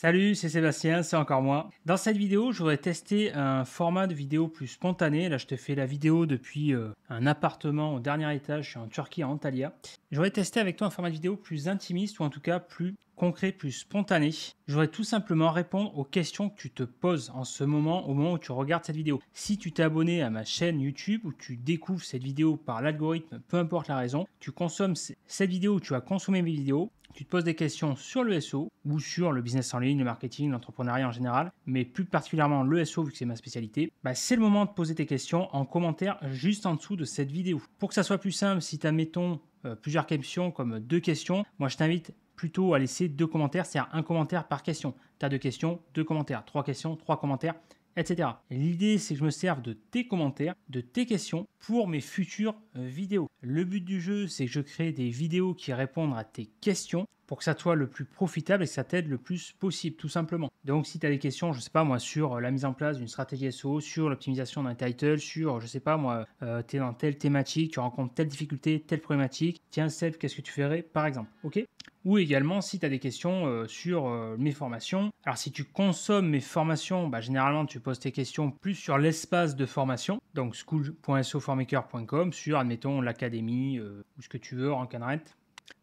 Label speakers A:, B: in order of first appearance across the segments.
A: Salut, c'est Sébastien, c'est encore moi. Dans cette vidéo, je voudrais tester un format de vidéo plus spontané. Là, je te fais la vidéo depuis euh, un appartement au dernier étage, je suis en Turquie, à Antalya. J'aurais tester avec toi un format de vidéo plus intimiste, ou en tout cas plus concret, plus spontané. Je voudrais tout simplement répondre aux questions que tu te poses en ce moment, au moment où tu regardes cette vidéo. Si tu t'es abonné à ma chaîne YouTube ou tu découvres cette vidéo par l'algorithme, peu importe la raison, tu consommes cette vidéo ou tu as consommé mes vidéos, tu te poses des questions sur le SEO ou sur le business en ligne, le marketing, l'entrepreneuriat en général, mais plus particulièrement le SEO vu que c'est ma spécialité, bah, c'est le moment de poser tes questions en commentaire juste en dessous de cette vidéo. Pour que ça soit plus simple, si tu as, mettons, euh, plusieurs questions comme deux questions, moi je t'invite plutôt à laisser deux commentaires, c'est-à-dire un commentaire par question. Tu as deux questions, deux commentaires, trois questions, trois commentaires, etc. L'idée, c'est que je me serve de tes commentaires, de tes questions pour mes futures euh, vidéos. Le but du jeu, c'est que je crée des vidéos qui répondent à tes questions pour que ça soit le plus profitable et que ça t'aide le plus possible, tout simplement. Donc, si tu as des questions, je sais pas moi, sur euh, la mise en place d'une stratégie SEO, sur l'optimisation d'un title, sur, je ne sais pas moi, euh, tu es dans telle thématique, tu rencontres telle difficulté, telle problématique, tiens, Seb, qu'est-ce que tu ferais, par exemple. Ok ou également si tu as des questions euh, sur euh, mes formations. Alors si tu consommes mes formations, bah, généralement tu poses tes questions plus sur l'espace de formation, donc school.soformaker.com, sur admettons l'académie euh, ou ce que tu veux, en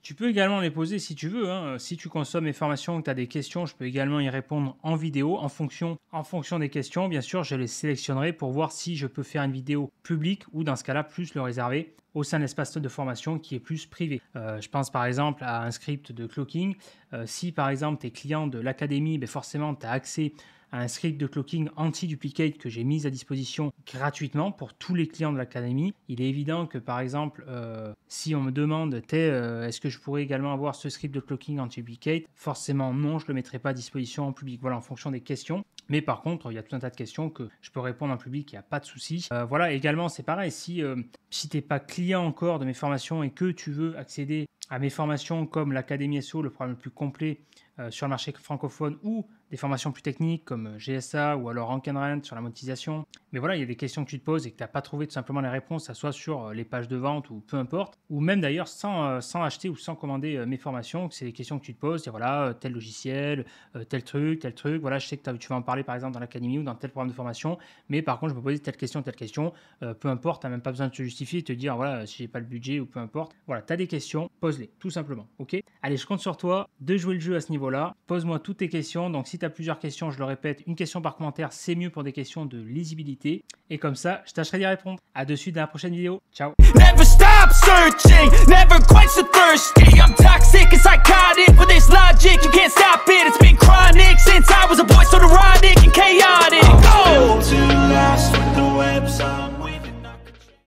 A: tu peux également les poser si tu veux. Hein. Si tu consommes mes formations, que tu as des questions, je peux également y répondre en vidéo. En fonction, en fonction des questions, bien sûr, je les sélectionnerai pour voir si je peux faire une vidéo publique ou dans ce cas-là, plus le réserver au sein de l'espace de formation qui est plus privé. Euh, je pense par exemple à un script de cloaking. Euh, si par exemple tu es client de l'académie, ben, forcément tu as accès un script de clocking anti-duplicate que j'ai mis à disposition gratuitement pour tous les clients de l'académie. Il est évident que par exemple, euh, si on me demande euh, est-ce que je pourrais également avoir ce script de clocking anti-duplicate, forcément non, je ne le mettrai pas à disposition en public. Voilà, en fonction des questions. Mais par contre, il y a tout un tas de questions que je peux répondre en public, il n'y a pas de souci. Euh, voilà, également, c'est pareil, si, si tu n'es pas client encore de mes formations et que tu veux accéder à mes formations comme l'Académie SEO, le programme le plus complet euh, sur le marché francophone, ou des formations plus techniques comme euh, GSA ou alors Rank Rent sur la monétisation. Mais voilà, il y a des questions que tu te poses et que tu n'as pas trouvé tout simplement les réponses, ça soit sur euh, les pages de vente ou peu importe, ou même d'ailleurs sans, acheter ou sans commander mes formations, c'est des questions que tu te poses, et voilà, tel logiciel, tel truc, tel truc, voilà, je sais que tu vas en parler par exemple dans l'Académie ou dans tel programme de formation, mais par contre, je me poser telle question, telle question, peu importe, tu n'as même pas besoin de te justifier, de te dire, voilà, si j'ai pas le budget ou peu importe. Voilà, tu as des questions, pose les tout simplement. Ok Allez, je compte sur toi de jouer le jeu à ce niveau-là. Pose-moi toutes tes questions. Donc, si tu as plusieurs questions, je le répète, une question par commentaire, c'est mieux pour des questions de lisibilité. Et comme ça, je tâcherai d'y répondre. À de dans la prochaine vidéo. Ciao